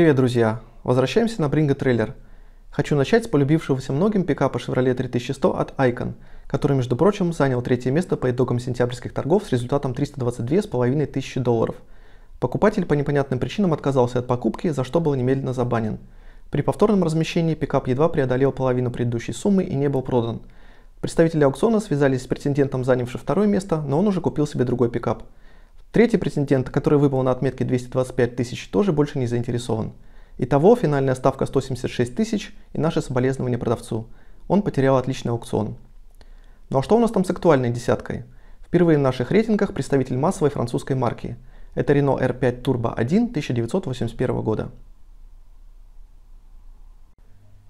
Привет, друзья! Возвращаемся на Bringo Trailer. Хочу начать с полюбившегося многим пикапа Chevrolet 3100 от Icon, который, между прочим, занял третье место по итогам сентябрьских торгов с результатом 322,5 тысячи долларов. Покупатель по непонятным причинам отказался от покупки, за что был немедленно забанен. При повторном размещении пикап едва преодолел половину предыдущей суммы и не был продан. Представители аукциона связались с претендентом, занявшим второе место, но он уже купил себе другой пикап – Третий претендент, который выпал на отметке 225 тысяч, тоже больше не заинтересован. Итого финальная ставка 176 тысяч и наши соболезнования продавцу. Он потерял отличный аукцион. Ну а что у нас там с актуальной десяткой? Впервые в наших рейтингах представитель массовой французской марки. Это Renault R5 Turbo 1 1981 года.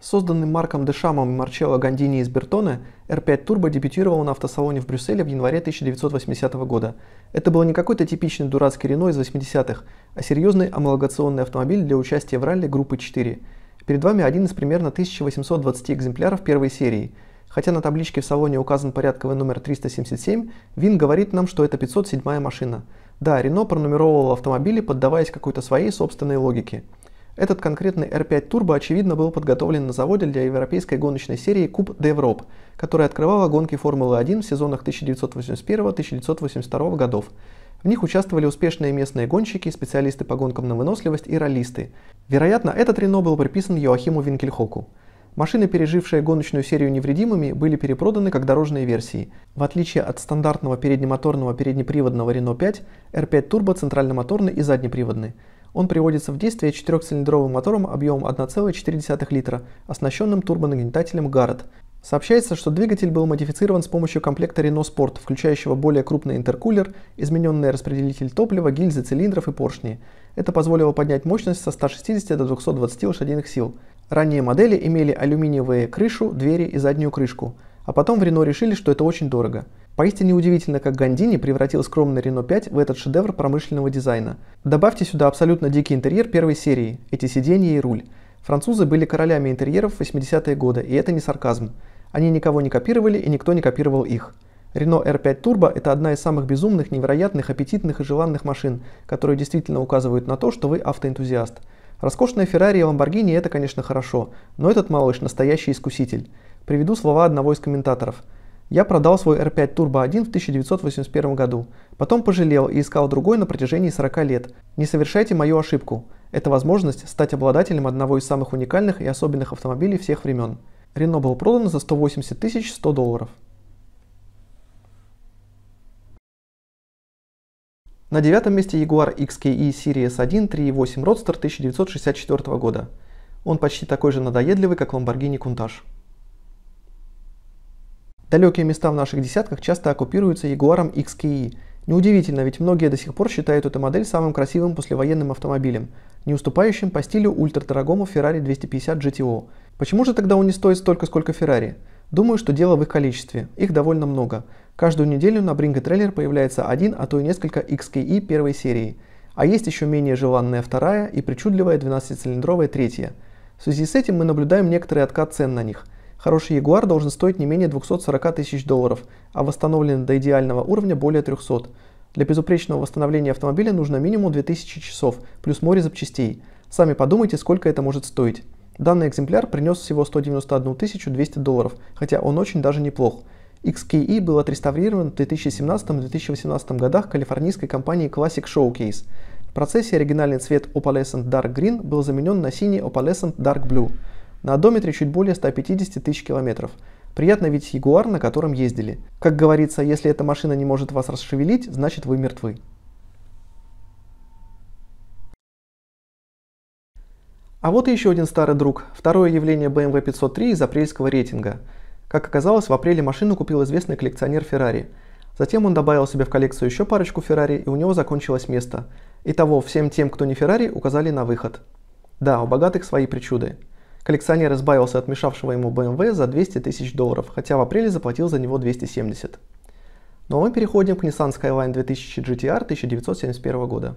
Созданный Марком Дешамом и Марчелло Гандини из Бертоне, R5 Turbo дебютировал на автосалоне в Брюсселе в январе 1980 года. Это был не какой-то типичный дурацкий Рено из 80-х, а серьезный амалогационный автомобиль для участия в ралли группы 4. Перед вами один из примерно 1820 экземпляров первой серии. Хотя на табличке в салоне указан порядковый номер 377, Вин говорит нам, что это 507 машина. Да, Рено пронумеровывал автомобили, поддаваясь какой-то своей собственной логике – этот конкретный R5 Turbo, очевидно, был подготовлен на заводе для европейской гоночной серии Куб Девроп, которая открывала гонки Формулы-1 в сезонах 1981-1982 годов. В них участвовали успешные местные гонщики, специалисты по гонкам на выносливость и раллисты. Вероятно, этот Рено был приписан Йоахиму Винкельхоку. Машины, пережившие гоночную серию невредимыми, были перепроданы как дорожные версии. В отличие от стандартного переднемоторного переднеприводного Renault 5, R5 Turbo центральномоторный и заднеприводный. Он приводится в действие четырехцилиндровым мотором объемом 1,4 литра, оснащенным турбонагнетателем Garrett. Сообщается, что двигатель был модифицирован с помощью комплекта Renault Sport, включающего более крупный интеркулер, измененный распределитель топлива, гильзы, цилиндров и поршни. Это позволило поднять мощность со 160 до 220 лошадиных сил. Ранние модели имели алюминиевые крышу, двери и заднюю крышку, а потом в Renault решили, что это очень дорого. Поистине удивительно, как Гандини превратил скромный Рено 5 в этот шедевр промышленного дизайна. Добавьте сюда абсолютно дикий интерьер первой серии, эти сиденья и руль. Французы были королями интерьеров в 80-е годы, и это не сарказм. Они никого не копировали, и никто не копировал их. Renault R5 Turbo – это одна из самых безумных, невероятных, аппетитных и желанных машин, которые действительно указывают на то, что вы автоэнтузиаст. Роскошная Феррари и Ламборгини – это, конечно, хорошо, но этот малыш – настоящий искуситель. Приведу слова одного из комментаторов – я продал свой R5 Turbo 1 в 1981 году. Потом пожалел и искал другой на протяжении 40 лет. Не совершайте мою ошибку. Это возможность стать обладателем одного из самых уникальных и особенных автомобилей всех времен. Рено был продан за 180 тысяч 100 долларов. На девятом месте Jaguar XKE Series 1 3.8 Roadster 1964 года. Он почти такой же надоедливый, как Lamborghini Countach. Далекие места в наших десятках часто оккупируются Ягуаром XKE. Неудивительно, ведь многие до сих пор считают эту модель самым красивым послевоенным автомобилем, не уступающим по стилю ультрадорогому Ferrari 250 GTO. Почему же тогда он не стоит столько, сколько Ferrari? Думаю, что дело в их количестве. Их довольно много. Каждую неделю на Bringo трейлер появляется один, а то и несколько XKE первой серии. А есть еще менее желанная вторая и причудливая 12-цилиндровая третья. В связи с этим мы наблюдаем некоторый откат цен на них – Хороший Ягуар должен стоить не менее 240 тысяч долларов, а восстановленный до идеального уровня более 300. Для безупречного восстановления автомобиля нужно минимум 2000 часов, плюс море запчастей. Сами подумайте, сколько это может стоить. Данный экземпляр принес всего 191 200 долларов, хотя он очень даже неплох. XKE был отреставрирован в 2017-2018 годах калифорнийской компанией Classic Showcase. В процессе оригинальный цвет Opalescent Dark Green был заменен на синий Opalescent Dark Blue. На одометре чуть более 150 тысяч километров. Приятно видеть Ягуар, на котором ездили. Как говорится, если эта машина не может вас расшевелить, значит вы мертвы. А вот и еще один старый друг. Второе явление BMW 503 эм из апрельского рейтинга. Как оказалось, в апреле машину купил известный коллекционер Ferrari. Затем он добавил себе в коллекцию еще парочку Ferrari и у него закончилось место. Итого, всем тем, кто не Ferrari, указали на выход. Да, у богатых свои причуды. Коллекционер избавился от мешавшего ему BMW за 200 тысяч долларов, хотя в апреле заплатил за него 270. Ну а мы переходим к Nissan Skyline 2000 GTR 1971 года.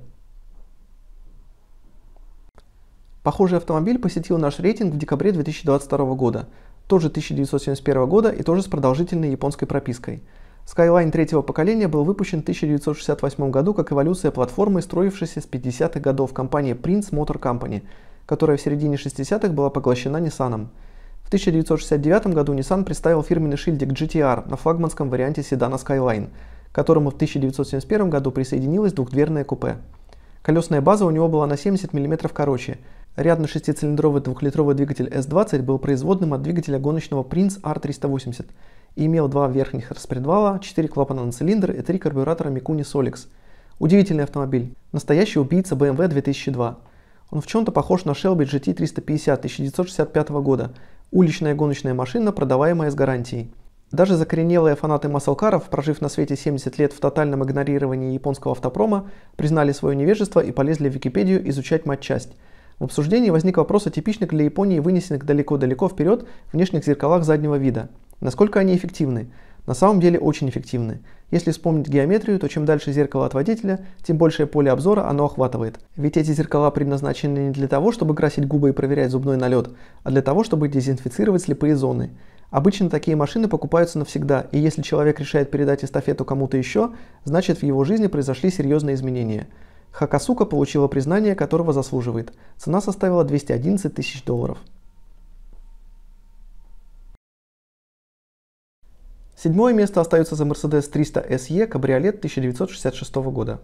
Похожий автомобиль посетил наш рейтинг в декабре 2022 года, тоже 1971 года и тоже с продолжительной японской пропиской. Skyline третьего поколения был выпущен в 1968 году как эволюция платформы, строившейся с 50-х годов компании Prince Motor Company – которая в середине 60-х была поглощена Nissan. В 1969 году Nissan представил фирменный шильдик GTR на флагманском варианте седана Skyline, к которому в 1971 году присоединилась двухдверное купе. Колесная база у него была на 70 мм короче. Рядный шестицилиндровый двухлитровый двигатель S20 был производным от двигателя гоночного Prince R380 и имел два верхних распредвала, четыре клапана на цилиндр и три карбюратора Mikuni Solix. Удивительный автомобиль. Настоящий убийца BMW 2002. Он в чем-то похож на Shelby GT350 1965 года, уличная гоночная машина, продаваемая с гарантией. Даже закоренелые фанаты маслкаров, прожив на свете 70 лет в тотальном игнорировании японского автопрома, признали свое невежество и полезли в Википедию изучать матчасть. В обсуждении возник вопрос о типичных для Японии вынесенных далеко-далеко вперед внешних зеркалах заднего вида. Насколько они эффективны? на самом деле очень эффективны. Если вспомнить геометрию, то чем дальше зеркало от водителя, тем большее поле обзора оно охватывает. Ведь эти зеркала предназначены не для того, чтобы красить губы и проверять зубной налет, а для того, чтобы дезинфицировать слепые зоны. Обычно такие машины покупаются навсегда, и если человек решает передать эстафету кому-то еще, значит в его жизни произошли серьезные изменения. Хакасука получила признание, которого заслуживает. Цена составила 211 тысяч долларов. Седьмое место остается за Mercedes 300 SE кабриолет 1966 года.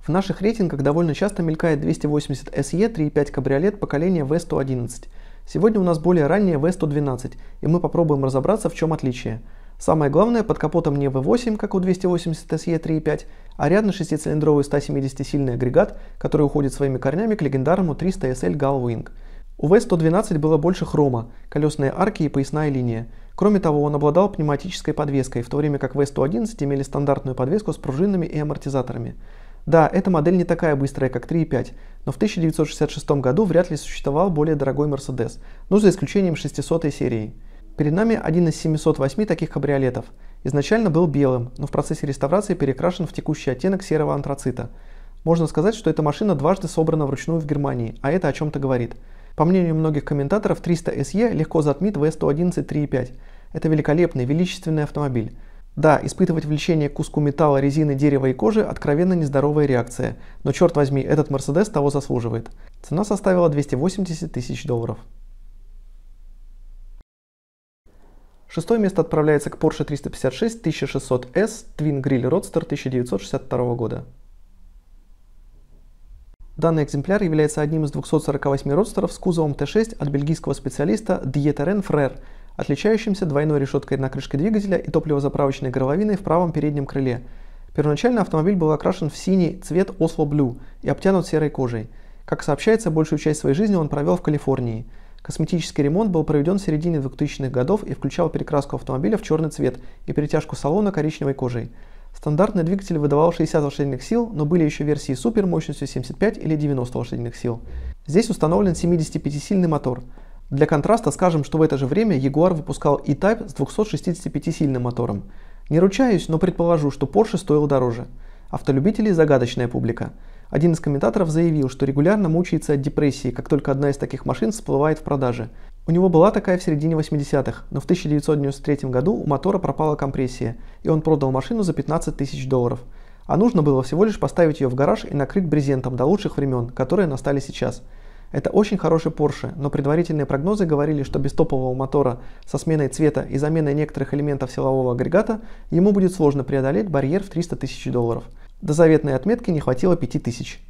В наших рейтингах довольно часто мелькает 280 SE 3.5 кабриолет поколения V111. Сегодня у нас более ранняя V112, и мы попробуем разобраться, в чем отличие. Самое главное, под капотом не V8, как у 280 SE 3.5, а рядно шестицилиндровый 170-сильный агрегат, который уходит своими корнями к легендарному 300 SL Gullwing – у v 112 было больше хрома, колесные арки и поясная линия. Кроме того, он обладал пневматической подвеской, в то время как v 111 имели стандартную подвеску с пружинами и амортизаторами. Да, эта модель не такая быстрая, как 3.5, но в 1966 году вряд ли существовал более дорогой Mercedes, ну за исключением 600 серии. Перед нами один из 708 таких кабриолетов. Изначально был белым, но в процессе реставрации перекрашен в текущий оттенок серого антрацита. Можно сказать, что эта машина дважды собрана вручную в Германии, а это о чем-то говорит. По мнению многих комментаторов, 300 SE легко затмит V111 3.5. Это великолепный, величественный автомобиль. Да, испытывать влечение к куску металла, резины, дерева и кожи – откровенно нездоровая реакция. Но черт возьми, этот Mercedes того заслуживает. Цена составила 280 тысяч долларов. Шестое место отправляется к Porsche 356 1600S Twin grille Roadster 1962 года. Данный экземпляр является одним из 248 родстеров с кузовом Т6 от бельгийского специалиста Dieteren Frère, отличающимся двойной решеткой на крышке двигателя и топливозаправочной горловиной в правом переднем крыле. Первоначально автомобиль был окрашен в синий цвет Oslo Blue и обтянут серой кожей. Как сообщается, большую часть своей жизни он провел в Калифорнии. Косметический ремонт был проведен в середине 2000-х годов и включал перекраску автомобиля в черный цвет и перетяжку салона коричневой кожей. Стандартный двигатель выдавал 60 лошадиных сил, но были еще версии супер мощностью 75 или 90 лошадиных сил. Здесь установлен 75-сильный мотор. Для контраста скажем, что в это же время Jaguar выпускал E-Type с 265-сильным мотором. Не ручаюсь, но предположу, что Porsche стоил дороже. Автолюбители – загадочная публика. Один из комментаторов заявил, что регулярно мучается от депрессии, как только одна из таких машин всплывает в продаже. У него была такая в середине 80-х, но в 1993 году у мотора пропала компрессия, и он продал машину за 15 тысяч долларов. А нужно было всего лишь поставить ее в гараж и накрыть брезентом до лучших времен, которые настали сейчас. Это очень хороший Porsche, но предварительные прогнозы говорили, что без топового мотора со сменой цвета и заменой некоторых элементов силового агрегата ему будет сложно преодолеть барьер в 300 тысяч долларов. До заветной отметки не хватило 5000.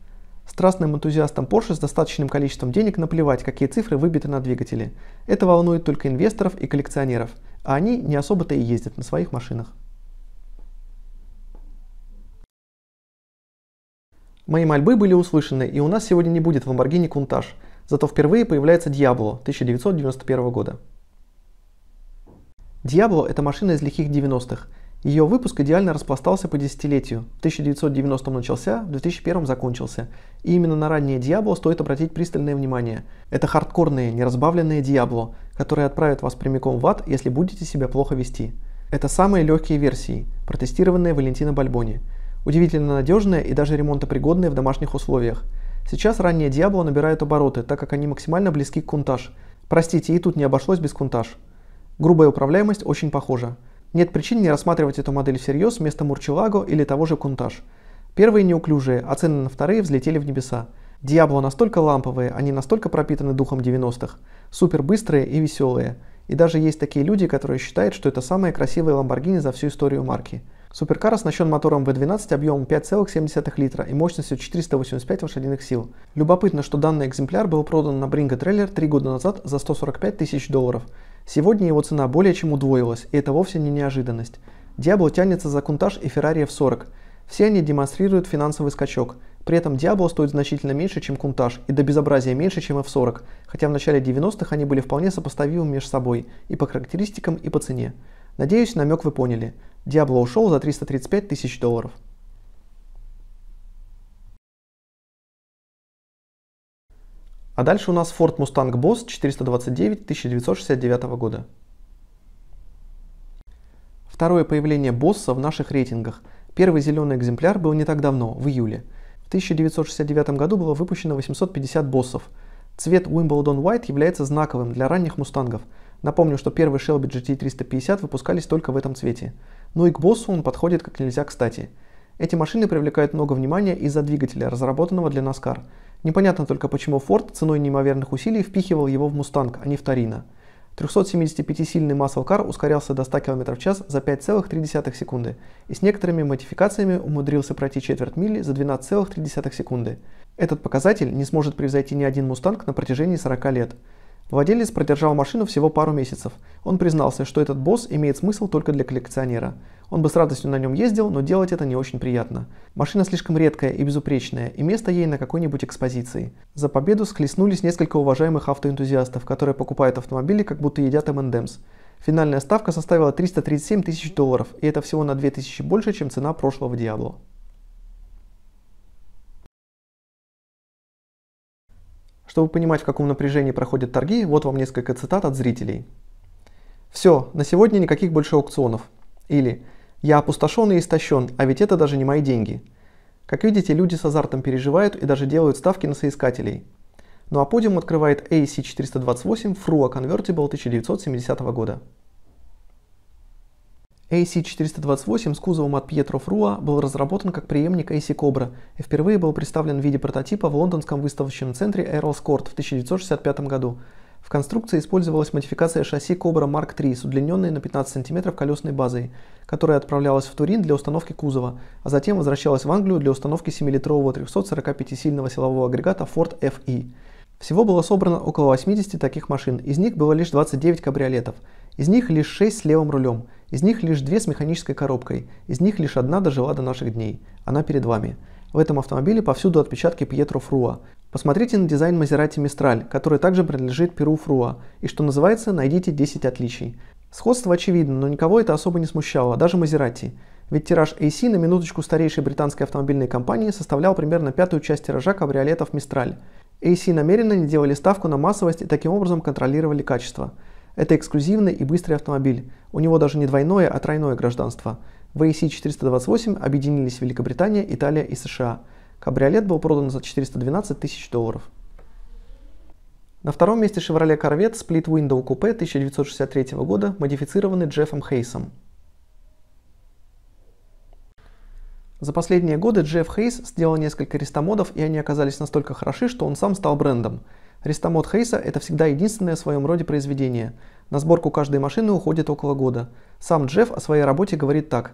Страстным энтузиастам Porsche с достаточным количеством денег наплевать, какие цифры выбиты на двигателе. Это волнует только инвесторов и коллекционеров, а они не особо-то и ездят на своих машинах. Мои мольбы были услышаны, и у нас сегодня не будет в Lamborghini Countach, зато впервые появляется Diablo 1991 года. Diablo – это машина из лихих 90-х, ее выпуск идеально распластался по десятилетию. В 1990-м начался, в 2001-м закончился. И именно на раннее Диабло стоит обратить пристальное внимание. Это хардкорные, неразбавленные Диабло, которые отправят вас прямиком в ад, если будете себя плохо вести. Это самые легкие версии, протестированные Валентина Бальбони. Удивительно надежные и даже ремонтопригодные в домашних условиях. Сейчас ранние Диабло набирают обороты, так как они максимально близки к Кунтаж. Простите, и тут не обошлось без Кунтаж. Грубая управляемость очень похожа. Нет причин не рассматривать эту модель всерьез вместо Мурчелаго или того же Кунтаж. Первые неуклюжие, а цены на вторые взлетели в небеса. Диабло настолько ламповые, они настолько пропитаны духом 90-х, супер быстрые и веселые. И даже есть такие люди, которые считают, что это самые красивые Ламборгини за всю историю марки. Суперкар оснащен мотором V12 объемом 5,7 литра и мощностью 485 лошадиных сил. Любопытно, что данный экземпляр был продан на Bringa Трейлер 3 года назад за 145 тысяч долларов – Сегодня его цена более чем удвоилась, и это вовсе не неожиданность. Diablo тянется за Кунтаж и Ferrari F40. Все они демонстрируют финансовый скачок. При этом Diablo стоит значительно меньше, чем Кунтаж, и до безобразия меньше, чем F40, хотя в начале 90-х они были вполне сопоставимы между собой и по характеристикам, и по цене. Надеюсь, намек вы поняли. Diablo ушел за 335 тысяч долларов. А дальше у нас Ford Mustang Boss 429 1969 года. Второе появление Босса в наших рейтингах. Первый зеленый экземпляр был не так давно, в июле. В 1969 году было выпущено 850 боссов. Цвет Wimbledon White является знаковым для ранних мустангов. Напомню, что первые Shelby GT350 выпускались только в этом цвете. Ну и к боссу он подходит как нельзя кстати. Эти машины привлекают много внимания из-за двигателя, разработанного для NASCAR. Непонятно только, почему Форд ценой неимоверных усилий впихивал его в Мустанг, а не в Торино. 375-сильный маслкар ускорялся до 100 км в час за 5,3 секунды и с некоторыми модификациями умудрился пройти четверть мили за 12,3 секунды. Этот показатель не сможет превзойти ни один «Мустанг» на протяжении 40 лет. Владелец продержал машину всего пару месяцев. Он признался, что этот босс имеет смысл только для коллекционера. Он бы с радостью на нем ездил, но делать это не очень приятно. Машина слишком редкая и безупречная, и место ей на какой-нибудь экспозиции. За победу схлестнулись несколько уважаемых автоэнтузиастов, которые покупают автомобили, как будто едят M&M's. Финальная ставка составила 337 тысяч долларов, и это всего на 2000 больше, чем цена прошлого Диабло. Чтобы понимать, в каком напряжении проходят торги, вот вам несколько цитат от зрителей. «Все, на сегодня никаких больше аукционов». Или «Я опустошен и истощен, а ведь это даже не мои деньги». Как видите, люди с азартом переживают и даже делают ставки на соискателей. Ну а подиум открывает AC428 FRUA Convertible 1970 года. AC428 с кузовом от Pietro Frua был разработан как преемник AC Cobra и впервые был представлен в виде прототипа в лондонском выставочном центре Earl's Court в 1965 году. В конструкции использовалась модификация шасси Cobra Mark III с удлиненной на 15 см колесной базой, которая отправлялась в Турин для установки кузова, а затем возвращалась в Англию для установки 7-литрового 345-сильного силового агрегата Ford FE. Всего было собрано около 80 таких машин, из них было лишь 29 кабриолетов. Из них лишь 6 с левым рулем – из них лишь две с механической коробкой, из них лишь одна дожила до наших дней. Она перед вами. В этом автомобиле повсюду отпечатки Пьетро Фруа. Посмотрите на дизайн Мазерати Мистраль, который также принадлежит Перу Фруа, и что называется, найдите 10 отличий. Сходство очевидно, но никого это особо не смущало, даже Мазерати, Ведь тираж AC на минуточку старейшей британской автомобильной компании составлял примерно пятую часть тиража кабриолетов Мистраль. AC намеренно не делали ставку на массовость и таким образом контролировали качество. Это эксклюзивный и быстрый автомобиль. У него даже не двойное, а тройное гражданство. В AEC 428 объединились Великобритания, Италия и США. Кабриолет был продан за 412 тысяч долларов. На втором месте Chevrolet Corvette Split Window Coupe 1963 года, модифицированный Джеффом Хейсом. За последние годы Джефф Хейс сделал несколько рестомодов, и они оказались настолько хороши, что он сам стал брендом – Рестомот Хейса – это всегда единственное в своем роде произведение. На сборку каждой машины уходит около года. Сам Джефф о своей работе говорит так.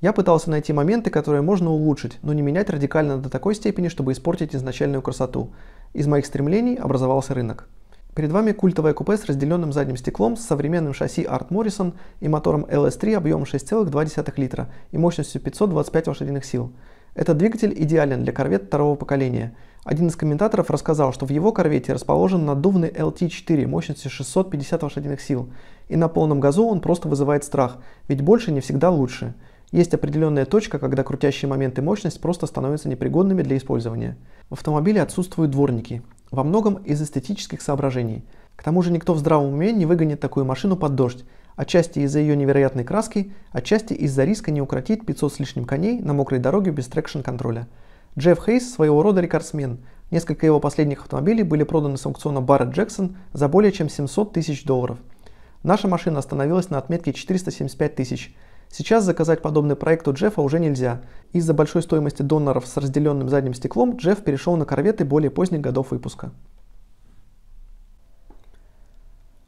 «Я пытался найти моменты, которые можно улучшить, но не менять радикально до такой степени, чтобы испортить изначальную красоту. Из моих стремлений образовался рынок». Перед вами культовое купе с разделенным задним стеклом, с современным шасси Art Morrison и мотором LS3 объемом 6,2 литра и мощностью 525 лошадиных сил – этот двигатель идеален для корвет второго поколения. Один из комментаторов рассказал, что в его корвете расположен надувный LT4 мощностью 650 лошадиных сил, и на полном газу он просто вызывает страх, ведь больше не всегда лучше. Есть определенная точка, когда крутящие моменты и мощность просто становятся непригодными для использования. В автомобиле отсутствуют дворники, во многом из эстетических соображений. К тому же никто в здравом уме не выгонит такую машину под дождь, отчасти из-за ее невероятной краски, отчасти из-за риска не укротить 500 с лишним коней на мокрой дороге без трекшн-контроля. Джефф Хейс своего рода рекордсмен. Несколько его последних автомобилей были проданы с аукциона Барретт Джексон за более чем 700 тысяч долларов. Наша машина остановилась на отметке 475 тысяч. Сейчас заказать подобный проект у Джеффа уже нельзя. Из-за большой стоимости доноров с разделенным задним стеклом Джефф перешел на корветы более поздних годов выпуска.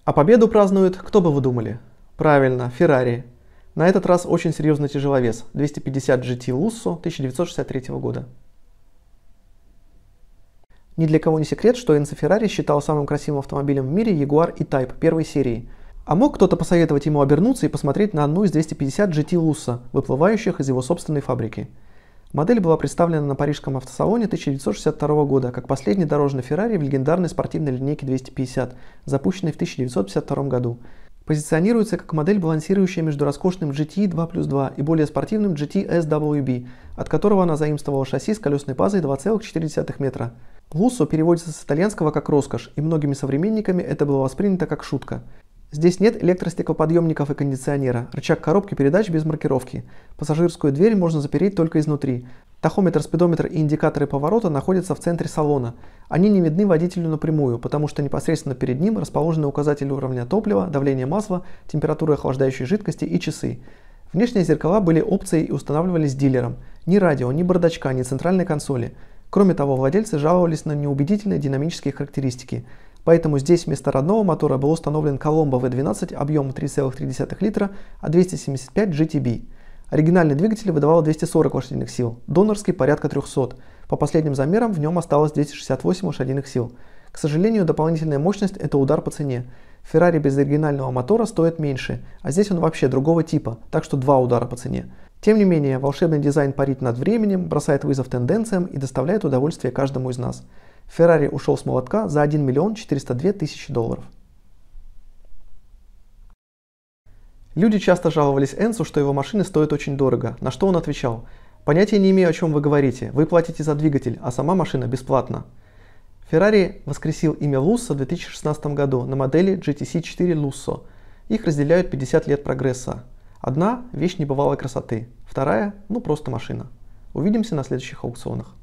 А победу празднуют, кто бы вы думали, Правильно, Феррари. На этот раз очень серьезный тяжеловес. 250 GT Lusso 1963 года. Ни для кого не секрет, что Энцо Феррари считал самым красивым автомобилем в мире Jaguar E-Type первой серии. А мог кто-то посоветовать ему обернуться и посмотреть на одну из 250 GT Lusso, выплывающих из его собственной фабрики. Модель была представлена на парижском автосалоне 1962 года как последний дорожный Феррари в легендарной спортивной линейке 250, запущенной в 1952 году позиционируется как модель, балансирующая между роскошным GT 2 плюс 2 и более спортивным GT SWB, от которого она заимствовала шасси с колесной базой 2,4 метра. Луссо переводится с итальянского как «роскошь», и многими современниками это было воспринято как шутка. Здесь нет электростеклоподъемников и кондиционера, рычаг коробки передач без маркировки. Пассажирскую дверь можно запереть только изнутри. Тахометр, спидометр и индикаторы поворота находятся в центре салона. Они не видны водителю напрямую, потому что непосредственно перед ним расположены указатели уровня топлива, давления масла, температуры охлаждающей жидкости и часы. Внешние зеркала были опцией и устанавливались дилером. Ни радио, ни бардачка, ни центральной консоли. Кроме того, владельцы жаловались на неубедительные динамические характеристики – Поэтому здесь вместо родного мотора был установлен Коломбо V12 объемом 3,3 литра, а 275 GTB. Оригинальный двигатель выдавал 240 лошадиных сил, донорский порядка 300. По последним замерам в нем осталось 268 лошадиных сил. К сожалению, дополнительная мощность – это удар по цене. Феррари без оригинального мотора стоит меньше, а здесь он вообще другого типа, так что два удара по цене. Тем не менее, волшебный дизайн парит над временем, бросает вызов тенденциям и доставляет удовольствие каждому из нас. Феррари ушел с молотка за 1 миллион 402 тысячи долларов. Люди часто жаловались Энсу, что его машины стоят очень дорого, на что он отвечал «Понятия не имею, о чем вы говорите, вы платите за двигатель, а сама машина бесплатна». Феррари воскресил имя Луссо в 2016 году на модели GTC4 Луссо. Их разделяют 50 лет прогресса. Одна – вещь небывалой красоты, вторая – ну просто машина. Увидимся на следующих аукционах.